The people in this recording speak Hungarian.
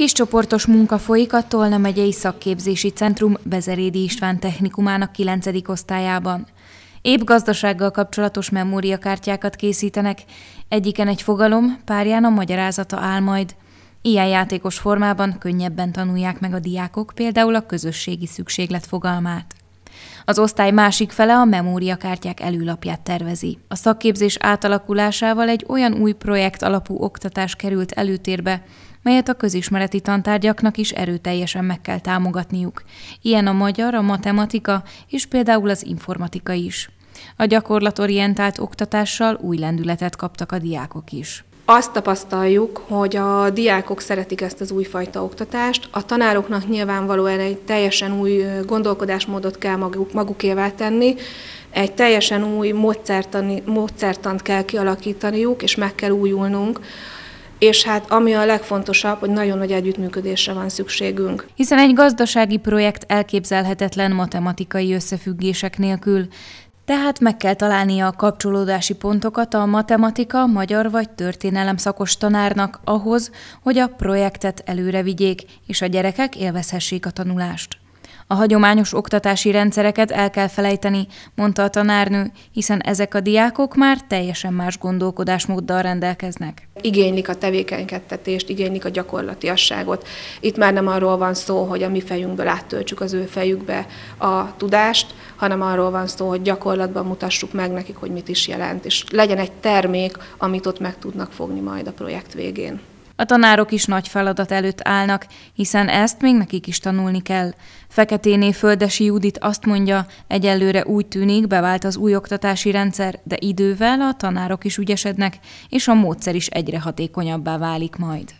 Kis csoportos munka folyik a Tolna megyei szakképzési centrum Bezerédi István technikumának 9. osztályában. Épp gazdasággal kapcsolatos memóriakártyákat készítenek, egyiken egy fogalom, párján a magyarázata áll majd. Ilyen játékos formában könnyebben tanulják meg a diákok például a közösségi szükséglet fogalmát. Az osztály másik fele a memóriakártyák előlapját tervezi. A szakképzés átalakulásával egy olyan új projekt alapú oktatás került előtérbe, melyet a közismereti tantárgyaknak is erőteljesen meg kell támogatniuk. Ilyen a magyar, a matematika és például az informatika is. A gyakorlatorientált oktatással új lendületet kaptak a diákok is. Azt tapasztaljuk, hogy a diákok szeretik ezt az újfajta oktatást, a tanároknak nyilvánvalóan egy teljesen új gondolkodásmódot kell maguk, magukévá tenni, egy teljesen új módszertani, módszertant kell kialakítaniuk, és meg kell újulnunk, és hát ami a legfontosabb, hogy nagyon nagy együttműködésre van szükségünk. Hiszen egy gazdasági projekt elképzelhetetlen matematikai összefüggések nélkül, tehát meg kell találnia a kapcsolódási pontokat a matematika, magyar vagy történelem szakos tanárnak ahhoz, hogy a projektet előre vigyék, és a gyerekek élvezhessék a tanulást. A hagyományos oktatási rendszereket el kell felejteni, mondta a tanárnő, hiszen ezek a diákok már teljesen más gondolkodásmóddal rendelkeznek. Igénylik a tevékenykedtetést, igénylik a gyakorlatiasságot. Itt már nem arról van szó, hogy a mi fejünkből áttöltsük az ő fejükbe a tudást, hanem arról van szó, hogy gyakorlatban mutassuk meg nekik, hogy mit is jelent, és legyen egy termék, amit ott meg tudnak fogni majd a projekt végén. A tanárok is nagy feladat előtt állnak, hiszen ezt még nekik is tanulni kell. Feketéné Földesi Judit azt mondja, egyelőre úgy tűnik, bevált az új oktatási rendszer, de idővel a tanárok is ügyesednek, és a módszer is egyre hatékonyabbá válik majd.